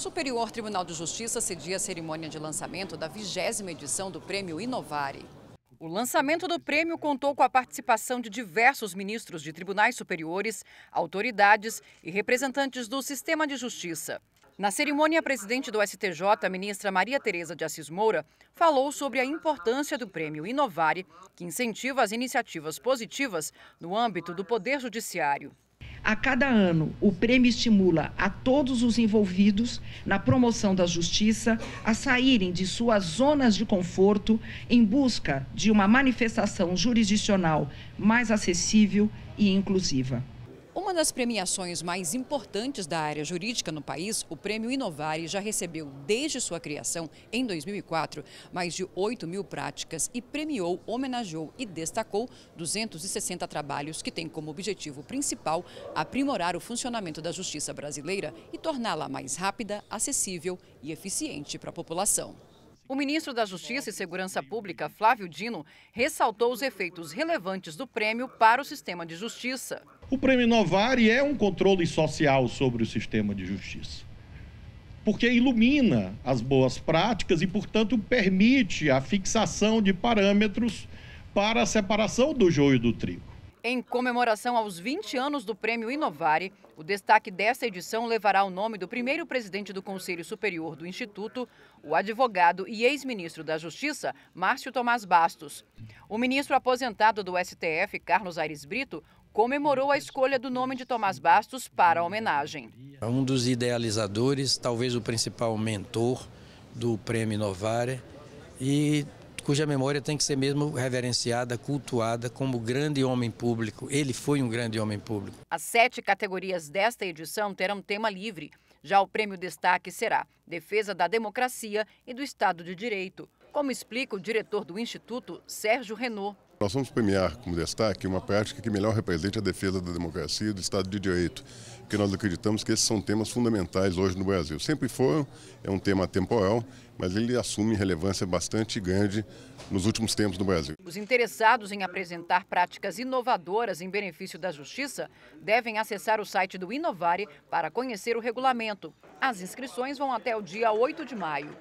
Superior Tribunal de Justiça cedia a cerimônia de lançamento da vigésima edição do Prêmio Inovare. O lançamento do prêmio contou com a participação de diversos ministros de tribunais superiores, autoridades e representantes do sistema de justiça. Na cerimônia, a presidente do STJ, a ministra Maria Tereza de Assis Moura, falou sobre a importância do prêmio Inovare, que incentiva as iniciativas positivas no âmbito do Poder Judiciário. A cada ano, o prêmio estimula a todos os envolvidos na promoção da justiça a saírem de suas zonas de conforto em busca de uma manifestação jurisdicional mais acessível e inclusiva. Uma das premiações mais importantes da área jurídica no país, o Prêmio Inovare já recebeu, desde sua criação em 2004, mais de 8 mil práticas e premiou, homenageou e destacou 260 trabalhos que têm como objetivo principal aprimorar o funcionamento da justiça brasileira e torná-la mais rápida, acessível e eficiente para a população. O ministro da Justiça e Segurança Pública, Flávio Dino, ressaltou os efeitos relevantes do prêmio para o sistema de justiça. O prêmio Novare é um controle social sobre o sistema de justiça. Porque ilumina as boas práticas e, portanto, permite a fixação de parâmetros para a separação do joio do trigo. Em comemoração aos 20 anos do Prêmio Inovare, o destaque desta edição levará o nome do primeiro presidente do Conselho Superior do Instituto, o advogado e ex-ministro da Justiça, Márcio Tomás Bastos. O ministro aposentado do STF, Carlos Aires Brito, comemorou a escolha do nome de Tomás Bastos para a homenagem. É um dos idealizadores, talvez o principal mentor do Prêmio Novare e cuja memória tem que ser mesmo reverenciada, cultuada como grande homem público. Ele foi um grande homem público. As sete categorias desta edição terão tema livre. Já o prêmio destaque será Defesa da Democracia e do Estado de Direito, como explica o diretor do Instituto, Sérgio Renault. Nós vamos premiar como destaque uma prática que melhor represente a defesa da democracia e do Estado de Direito, porque nós acreditamos que esses são temas fundamentais hoje no Brasil. Sempre foram, é um tema temporal, mas ele assume relevância bastante grande nos últimos tempos no Brasil. Os interessados em apresentar práticas inovadoras em benefício da justiça devem acessar o site do Inovare para conhecer o regulamento. As inscrições vão até o dia 8 de maio.